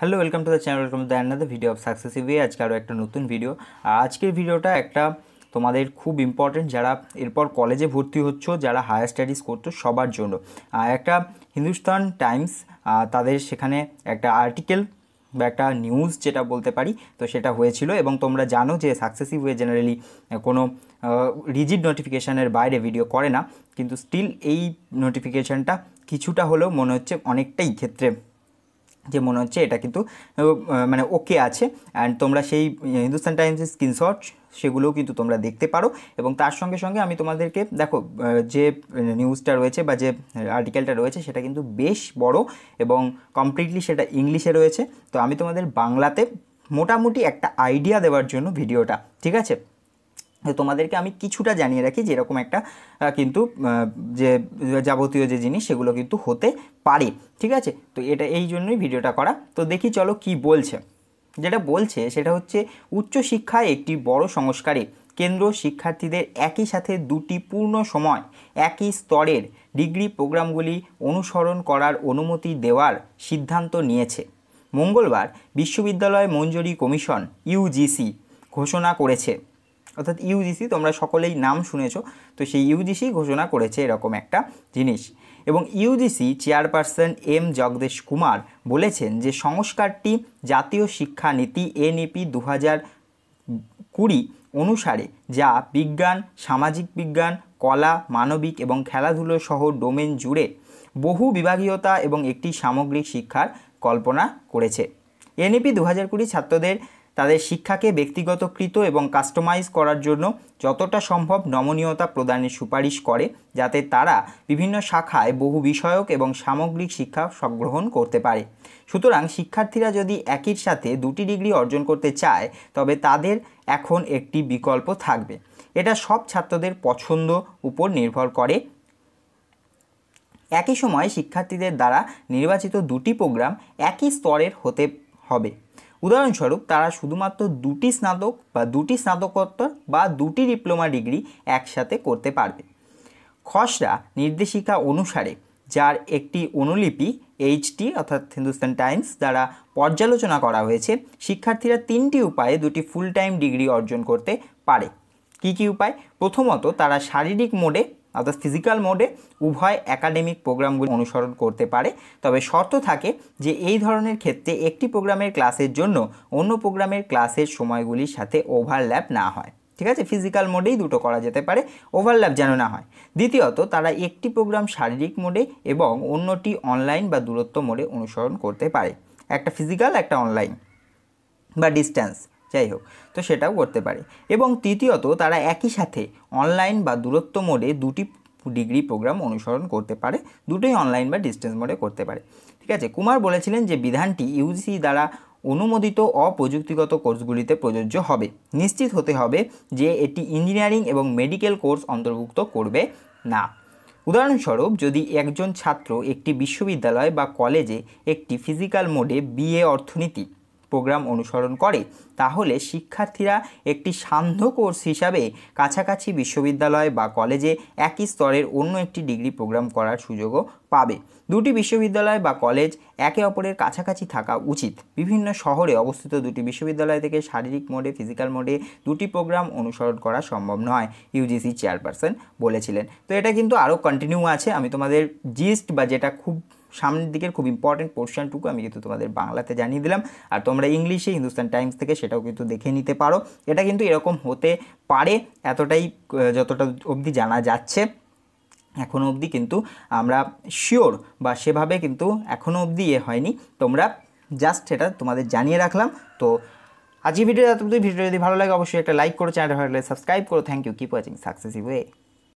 hello welcome to the channel welcome to the another video of successive আজকে আরও একটা নতুন ভিডিও আজকের ভিডিওটা একটা তোমাদের খুব ইম্পর্ট্যান্ট যারা এরপর কলেজে ভর্তি হচ্ছ যারা হায়ার স্টাডিজ করছো সবার জন্য একটা হিন্দুস্তান টাইমস তাদের সেখানে একটা আর্টিকেল বা একটা নিউজ যেটা বলতে পারি তো সেটা হয়েছিল এবং তোমরা জানো যে সাকসেসিভ হয়ে জেনারেলি কোনো রিজিড নোটিফিকেশানের বাইরে ভিডিও করে না কিন্তু স্টিল এই নোটিফিকেশানটা কিছুটা হলেও মনে হচ্ছে অনেকটাই ক্ষেত্রে যে মনে হচ্ছে এটা কিন্তু মানে ওকে আছে অ্যান্ড তোমরা সেই হিন্দুস্তান টাইমসের স্ক্রিনশট সেগুলোও কিন্তু তোমরা দেখতে পারো এবং তার সঙ্গে সঙ্গে আমি তোমাদেরকে দেখো যে নিউজটা রয়েছে বা যে আর্টিকেলটা রয়েছে সেটা কিন্তু বেশ বড় এবং কমপ্লিটলি সেটা ইংলিশে রয়েছে তো আমি তোমাদের বাংলাতে মোটামুটি একটা আইডিয়া দেওয়ার জন্য ভিডিওটা ঠিক আছে তোমাদেরকে আমি কিছুটা জানিয়ে রাখি যেরকম একটা কিন্তু যে যাবতীয় যে জিনিস সেগুলো কিন্তু হতে পারে ঠিক আছে তো এটা এই জন্যই ভিডিওটা করা তো দেখি চলো কি বলছে যেটা বলছে সেটা হচ্ছে উচ্চশিক্ষায় একটি বড় সংস্কারে কেন্দ্র শিক্ষার্থীদের একই সাথে দুটি পূর্ণ সময় একই স্তরের ডিগ্রি প্রোগ্রামগুলি অনুসরণ করার অনুমতি দেওয়ার সিদ্ধান্ত নিয়েছে মঙ্গলবার বিশ্ববিদ্যালয় মঞ্জুরি কমিশন ইউজিসি ঘোষণা করেছে অর্থাৎ ইউজিসি তোমরা সকলেই নাম শুনেছ তো সেই ইউজিসি ঘোষণা করেছে এরকম একটা জিনিস এবং UGC chairperson M Jagadesh Kumar বলেছেন যে সংস্কারটি জাতীয় শিক্ষানীতি এনইপি দু হাজার কুড়ি অনুসারে যা বিজ্ঞান সামাজিক বিজ্ঞান কলা মানবিক এবং খেলাধুলো সহ ডোমেন জুড়ে বহু বিভাগীয়তা এবং একটি সামগ্রিক শিক্ষার কল্পনা করেছে এনএপি দু হাজার কুড়ি ছাত্রদের তাদের শিক্ষাকে ব্যক্তিগতকৃত এবং কাস্টমাইজ করার জন্য যতটা সম্ভব নমনীয়তা প্রদানের সুপারিশ করে যাতে তারা বিভিন্ন শাখায় বহু বিষয়ক এবং সামগ্রিক শিক্ষা সংগ্রহণ করতে পারে সুতরাং শিক্ষার্থীরা যদি একই সাথে দুটি ডিগ্রি অর্জন করতে চায় তবে তাদের এখন একটি বিকল্প থাকবে এটা সব ছাত্রদের পছন্দ উপর নির্ভর করে একই সময় শিক্ষার্থীদের দ্বারা নির্বাচিত দুটি প্রোগ্রাম একই স্তরের হতে হবে উদাহরণস্বরূপ তারা শুধুমাত্র দুটি স্নাতক বা দুটি স্নাতকোত্তর বা দুটি ডিপ্লোমা ডিগ্রি একসাথে করতে পারবে খসড়া নির্দেশিকা অনুসারে যার একটি অনুলিপি এইচটি অর্থাৎ হিন্দুস্তান টাইমস দ্বারা পর্যালোচনা করা হয়েছে শিক্ষার্থীরা তিনটি উপায়ে দুটি ফুল টাইম ডিগ্রি অর্জন করতে পারে কি কি উপায় প্রথমত তারা শারীরিক মোডে অর্থাৎ ফিজিক্যাল মোডে উভয় একাডেমিক প্রোগ্রামগুলি অনুসরণ করতে পারে তবে শর্ত থাকে যে এই ধরনের ক্ষেত্রে একটি প্রোগ্রামের ক্লাসের জন্য অন্য প্রোগ্রামের ক্লাসের সময়গুলির সাথে ওভারল্যাপ না হয় ঠিক আছে ফিজিক্যাল মোডেই দুটো করা যেতে পারে ওভারল্যাপ যেন না হয় দ্বিতীয়ত তারা একটি প্রোগ্রাম শারীরিক মোডে এবং অন্যটি অনলাইন বা দূরত্ব মোডে অনুসরণ করতে পারে একটা ফিজিক্যাল একটা অনলাইন বা ডিস্ট্যান্স যাই হোক তো সেটাও করতে পারে এবং তৃতীয়ত তারা একই সাথে অনলাইন বা দূরত্ব মোডে দুটি ডিগ্রি প্রোগ্রাম অনুসরণ করতে পারে দুটোই অনলাইন বা ডিস্টেন্স মোডে করতে পারে ঠিক আছে কুমার বলেছিলেন যে বিধানটি ইউজিসি দ্বারা অনুমোদিত অপ্রযুক্তিগত কোর্সগুলিতে প্রযোজ্য হবে নিশ্চিত হতে হবে যে এটি ইঞ্জিনিয়ারিং এবং মেডিকেল কোর্স অন্তর্ভুক্ত করবে না উদাহরণস্বরূপ যদি একজন ছাত্র একটি বিশ্ববিদ্যালয় বা কলেজে একটি ফিজিক্যাল মোডে বিএ অর্থনীতি প্রোগ্রাম অনুসরণ করে তাহলে শিক্ষার্থীরা একটি সান্ধ্য কোর্স হিসাবে কাছাকাছি বিশ্ববিদ্যালয় বা কলেজে একই স্তরের অন্য একটি ডিগ্রি প্রোগ্রাম করার সুযোগও পাবে দুটি বিশ্ববিদ্যালয় বা কলেজ একে অপরের কাছাকাছি থাকা উচিত বিভিন্ন শহরে অবস্থিত দুটি বিশ্ববিদ্যালয় থেকে শারীরিক মোডে ফিজিক্যাল মোডে দুটি প্রোগ্রাম অনুসরণ করা সম্ভব নয় ইউজিসি চেয়ারপারসন বলেছিলেন তো এটা কিন্তু আরও কন্টিনিউ আছে আমি তোমাদের জিস্ট বা যেটা খুব সামনের দিকের খুব ইম্পর্টেন্ট পোর্শনটুকু আমি কিন্তু তোমাদের বাংলাতে জানিয়ে দিলাম আর তোমরা ইংলিশে হিন্দুস্তান টাইমস থেকে সেটাও কিন্তু দেখে নিতে পারো এটা কিন্তু এরকম হতে পারে এতটাই যতটা অবধি জানা যাচ্ছে এখনও অবধি কিন্তু আমরা শিওর বা সেভাবে কিন্তু এখনও অবধি এ হয়নি তোমরা জাস্ট এটা তোমাদের জানিয়ে রাখলাম তো আজকে ভিডিও ভিডিও যদি ভালো লাগে অবশ্যই একটা লাইক করো চ্যানেল ভালো লাগে সাবস্ক্রাইব করো thank you keep watching successive way